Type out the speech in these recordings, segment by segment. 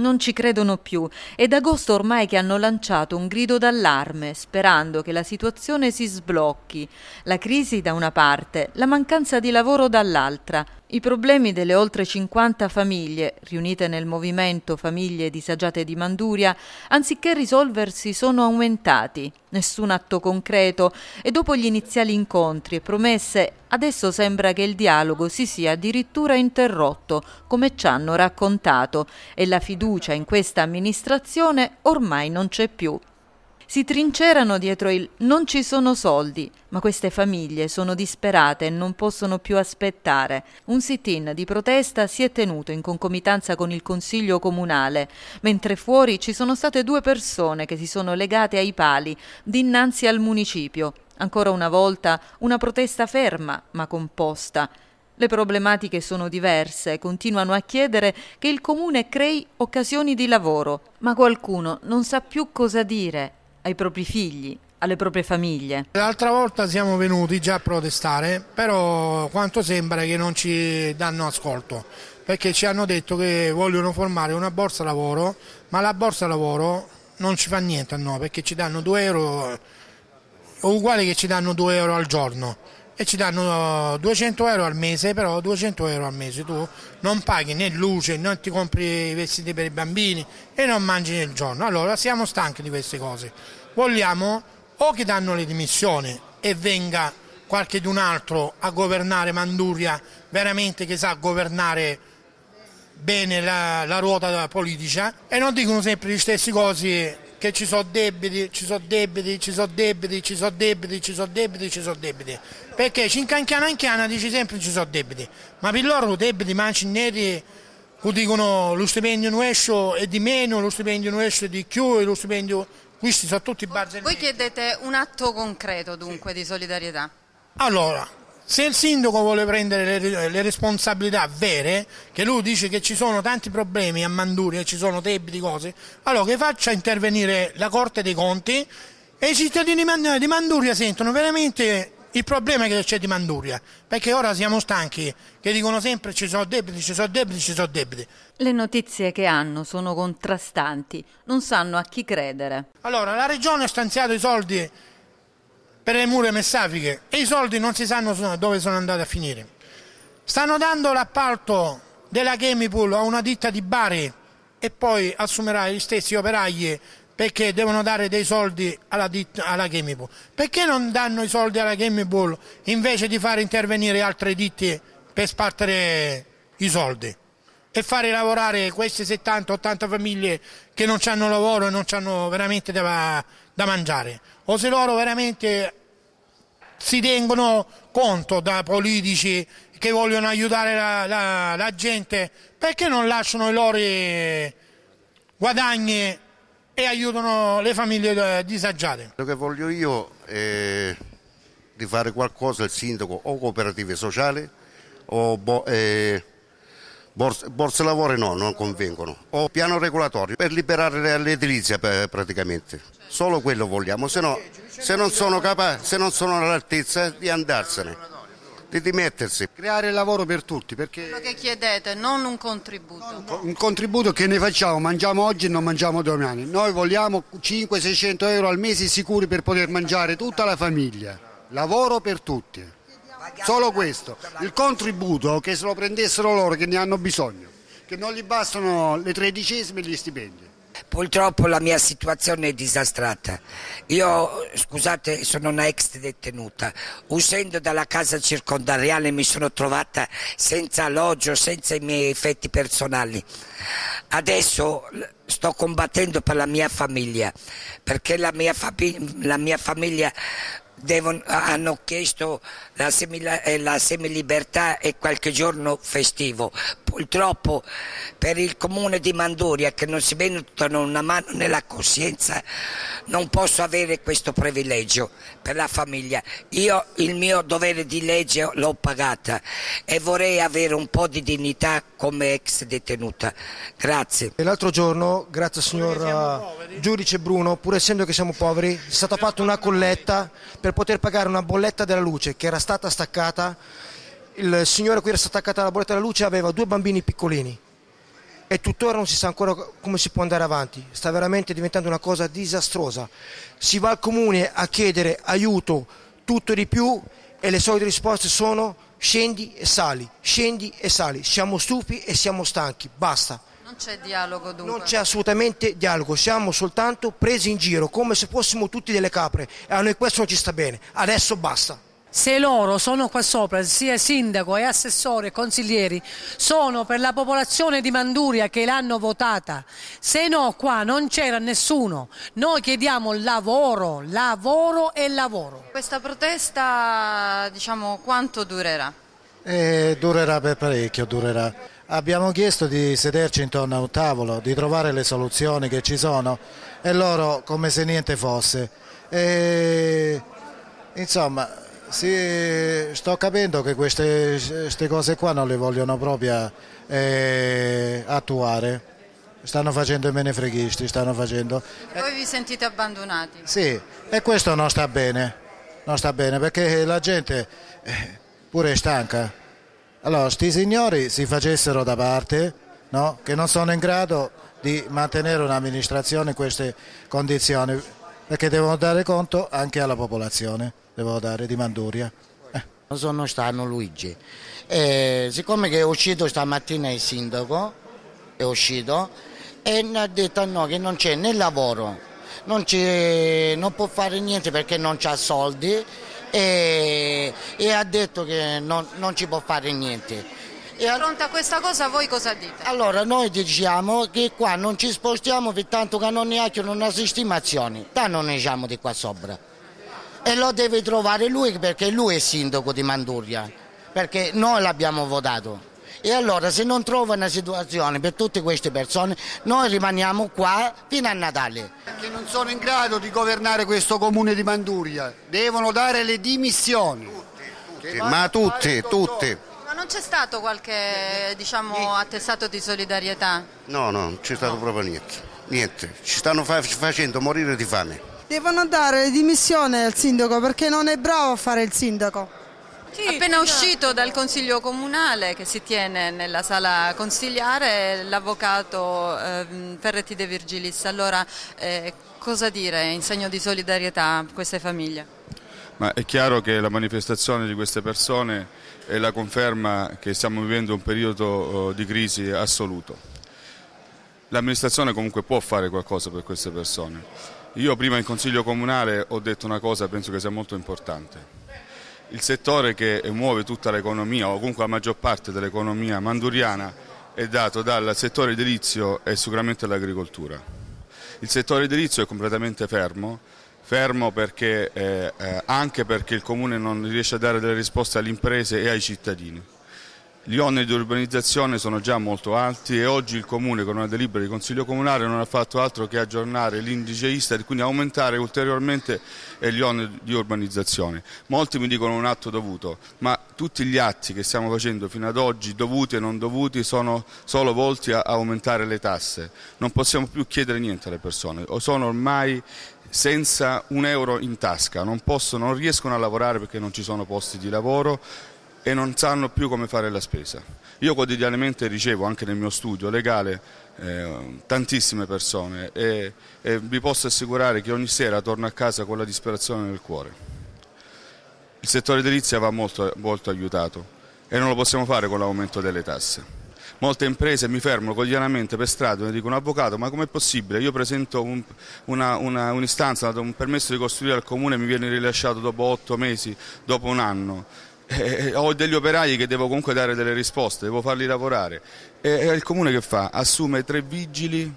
non ci credono più ed agosto ormai che hanno lanciato un grido d'allarme sperando che la situazione si sblocchi, la crisi da una parte, la mancanza di lavoro dall'altra. I problemi delle oltre 50 famiglie riunite nel movimento Famiglie disagiate di Manduria, anziché risolversi, sono aumentati. Nessun atto concreto e dopo gli iniziali incontri e promesse, adesso sembra che il dialogo si sia addirittura interrotto, come ci hanno raccontato, e la fiducia in questa amministrazione ormai non c'è più si trincerano dietro il non ci sono soldi, ma queste famiglie sono disperate e non possono più aspettare. Un sit-in di protesta si è tenuto in concomitanza con il Consiglio Comunale, mentre fuori ci sono state due persone che si sono legate ai pali dinanzi al municipio. Ancora una volta una protesta ferma ma composta. Le problematiche sono diverse, continuano a chiedere che il comune crei occasioni di lavoro, ma qualcuno non sa più cosa dire ai propri figli, alle proprie famiglie. L'altra volta siamo venuti già a protestare, però quanto sembra che non ci danno ascolto, perché ci hanno detto che vogliono formare una borsa lavoro, ma la borsa lavoro non ci fa niente a noi, perché ci danno 2 euro, uguale che ci danno 2 euro al giorno e ci danno 200 euro al mese, però 200 euro al mese tu non paghi né luce, non ti compri i vestiti per i bambini e non mangi nel giorno. Allora siamo stanchi di queste cose. Vogliamo o che danno le dimissioni e venga qualche d'un altro a governare Manduria, veramente che sa governare bene la, la ruota politica e non dicono sempre gli stessi cose che ci sono debiti, ci sono debiti, ci sono debiti, ci sono debiti, ci sono debiti, ci sono debiti. Perché Cincanchiana Anchiana dice sempre ci sono debiti, ma per loro debiti neri che dicono lo stipendio non esce è di meno, lo stipendio non esce è di più, lo stipendio... questi sono tutti barzellini. Voi chiedete un atto concreto dunque sì. di solidarietà? Allora, se il sindaco vuole prendere le, le, responsabilità vere, che lui dice che ci sono tanti problemi a Manduria, ci sono debiti, cose, allora che faccia intervenire la Corte dei Conti e i cittadini di Manduria sentono veramente il problema che c'è di Manduria, perché ora siamo stanchi che dicono sempre ci sono debiti, ci sono debiti, ci sono debiti. Le notizie che hanno sono contrastanti, non sanno a chi credere. Allora, la regione ha stanziato i soldi per le mura messafiche e i soldi non si sanno dove sono andati a finire. Stanno dando l'appalto della Chemipool a una ditta di Bari e poi assumerà gli stessi operai perché devono dare dei soldi alla, ditta, alla Chemipool. Perché non danno i soldi alla Chemipool invece di fare intervenire altre ditte per spartere i soldi? e fare lavorare queste 70-80 famiglie che non hanno lavoro e non hanno veramente da, da, mangiare. O se loro veramente si tengono conto da politici che vogliono aiutare la, la, la gente, perché non lasciano i loro eh, guadagni e aiutano le famiglie eh, disagiate? Quello che voglio io è di fare qualcosa il sindaco o cooperative sociali o eh, borse, borse lavoro no, non convengono. O piano regolatorio per liberare l'edilizia praticamente. Solo quello vogliamo, se no se non sono, capa- se non sono all'altezza di andarsene di dimettersi. Creare lavoro per tutti. Perché... Quello che chiedete, non un contributo. no. un contributo che ne facciamo, mangiamo oggi e non mangiamo domani. Noi vogliamo 500-600 euro al mese sicuri per poter mangiare tutta la famiglia. Lavoro per tutti. Solo questo, il contributo che se lo prendessero loro che ne hanno bisogno, che non gli bastano le tredicesime e gli stipendi. Purtroppo la mia situazione è disastrata. Io, scusate, sono una ex detenuta. Uscendo dalla casa circondariale mi sono trovata senza alloggio, senza i miei effetti personali. Adesso sto combattendo per la mia famiglia, perché la mia, la mia famiglia devono, hanno chiesto la, semila, eh, semilibertà e qualche giorno festivo. Purtroppo per il comune di Manduria che non si mettono una mano nella coscienza non posso avere questo privilegio per la famiglia. Io il mio dovere di legge l'ho pagata e vorrei avere un po' di dignità come ex detenuta. Grazie. L'altro giorno, grazie signor eh, giudice Bruno, pur essendo che siamo poveri, è stata fatta una colletta per poter pagare una bolletta della luce che era stata stata staccata, il signore a cui era stata attaccata la bolletta della luce aveva due bambini piccolini e tuttora non si sa ancora come si può andare avanti, sta veramente diventando una cosa disastrosa. Si va al comune a chiedere aiuto, tutto di più e le solite risposte sono scendi e sali, scendi e sali, siamo stufi e siamo stanchi, basta. Non c'è dialogo dunque? Non c'è assolutamente dialogo, siamo soltanto presi in giro come se fossimo tutti delle capre e a noi questo non ci sta bene, adesso basta. Se loro sono qua sopra, sia sindaco e assessore e consiglieri, sono per la popolazione di Manduria che l'hanno votata. Se no qua non c'era nessuno. Noi chiediamo lavoro, lavoro e lavoro. Questa protesta, diciamo, quanto durerà? Eh, durerà per parecchio, durerà. Abbiamo chiesto di sederci intorno a un tavolo, di trovare le soluzioni che ci sono e loro come se niente fosse. E, eh, insomma sì, sto capendo che queste, queste cose qua non le vogliono proprio eh, attuare. Stanno facendo i menefreghisti, stanno facendo... E voi vi sentite abbandonati? Sì, e questo non sta bene, non sta bene perché la gente eh, pure è stanca. Allora, sti signori si facessero da parte, no? che non sono in grado di mantenere un'amministrazione in queste condizioni perché devono dare conto anche alla popolazione, devono dare di Manduria. Eh. Sono Stano Luigi, e siccome è uscito stamattina il sindaco, è uscito e ha detto no, che non c'è né lavoro, non, non, può fare niente perché non ha soldi e, e, ha detto che non, non ci può fare niente. E a... Fronte a questa cosa voi cosa dite? Allora noi diciamo che qua non ci spostiamo per tanto che non neanche non una stimazione, da non ne diciamo di qua sopra. E lo deve trovare lui perché lui è sindaco di Manduria, perché noi l'abbiamo votato. E allora se non trova una situazione per tutte queste persone, noi rimaniamo qua fino a Natale. Perché non sono in grado di governare questo comune di Manduria, devono dare le dimissioni. Tutti, tutti. Ma tutti, tutti c'è stato qualche diciamo, attestato di solidarietà? No, no, non c'è stato no. proprio niente. Niente, ci stanno fa facendo morire di fame. Devono dare le dimissioni al sindaco perché non è bravo a fare il sindaco. Sì, Appena sì, uscito sì. dal consiglio comunale che si tiene nella sala consigliare, l'avvocato eh, Ferretti De Virgilis. Allora, eh, cosa dire in segno di solidarietà a queste famiglie? Ma è chiaro che la manifestazione di queste persone è la conferma che stiamo vivendo un periodo oh, di crisi assoluto. L'amministrazione comunque può fare qualcosa per queste persone. Io prima in Consiglio Comunale ho detto una cosa, penso che sia molto importante. Il settore che muove tutta l'economia, o comunque la maggior parte dell'economia manduriana, è dato dal settore edilizio e sicuramente dall'agricoltura. Il settore edilizio è completamente fermo, fermo perché, eh, eh, anche perché il Comune non riesce a dare delle risposte alle imprese e ai cittadini. Gli oneri di urbanizzazione sono già molto alti e oggi il Comune con una delibera di Consiglio Comunale non ha fatto altro che aggiornare l'indice ISTA e quindi aumentare ulteriormente eh, gli oneri di urbanizzazione. Molti mi dicono un atto dovuto, ma tutti gli atti che stiamo facendo fino ad oggi, dovuti e non dovuti, sono solo volti a aumentare le tasse. Non possiamo più chiedere niente alle persone, sono ormai senza un euro in tasca, non, possono, non riescono a lavorare perché non ci sono posti di lavoro e non sanno più come fare la spesa. Io quotidianamente ricevo anche nel mio studio legale eh, tantissime persone e, e vi posso assicurare che ogni sera torno a casa con la disperazione nel cuore. Il settore edilizia va molto, molto aiutato e non lo possiamo fare con l'aumento delle tasse molte imprese mi fermano quotidianamente per strada e mi dicono avvocato ma com'è possibile? Io presento un, una, un'istanza, un permesso di costruire al comune e mi viene rilasciato dopo otto mesi, dopo un anno. Eh, eh, ho degli operai che devo comunque dare delle risposte, devo farli lavorare. E, e il comune che fa? Assume tre vigili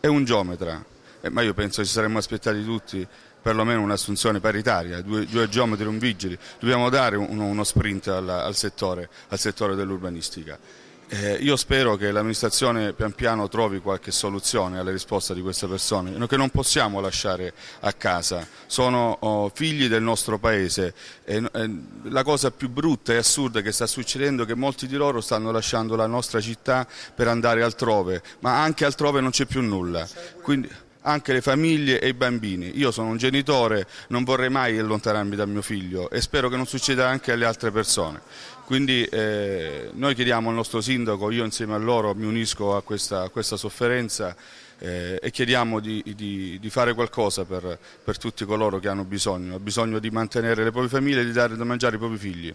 e un geometra. Eh, ma io penso ci saremmo aspettati tutti perlomeno un'assunzione paritaria, due, due geometri e un vigili. Dobbiamo dare un, uno sprint alla, al, settore, al settore dell'urbanistica. Eh, io spero che l'amministrazione pian piano trovi qualche soluzione alle risposte di queste persone, che non possiamo lasciare a casa, sono oh, figli del nostro paese. E, eh, la cosa più brutta e assurda che sta succedendo è che molti di loro stanno lasciando la nostra città per andare altrove, ma anche altrove non c'è più nulla. Quindi anche le famiglie e i bambini. Io sono un genitore, non vorrei mai allontanarmi da mio figlio e spero che non succeda anche alle altre persone. Quindi eh, noi chiediamo al nostro sindaco, io insieme a loro mi unisco a questa, a questa sofferenza eh, e chiediamo di, di, di fare qualcosa per, per tutti coloro che hanno bisogno, hanno bisogno di mantenere le proprie famiglie e di dare da mangiare ai propri figli.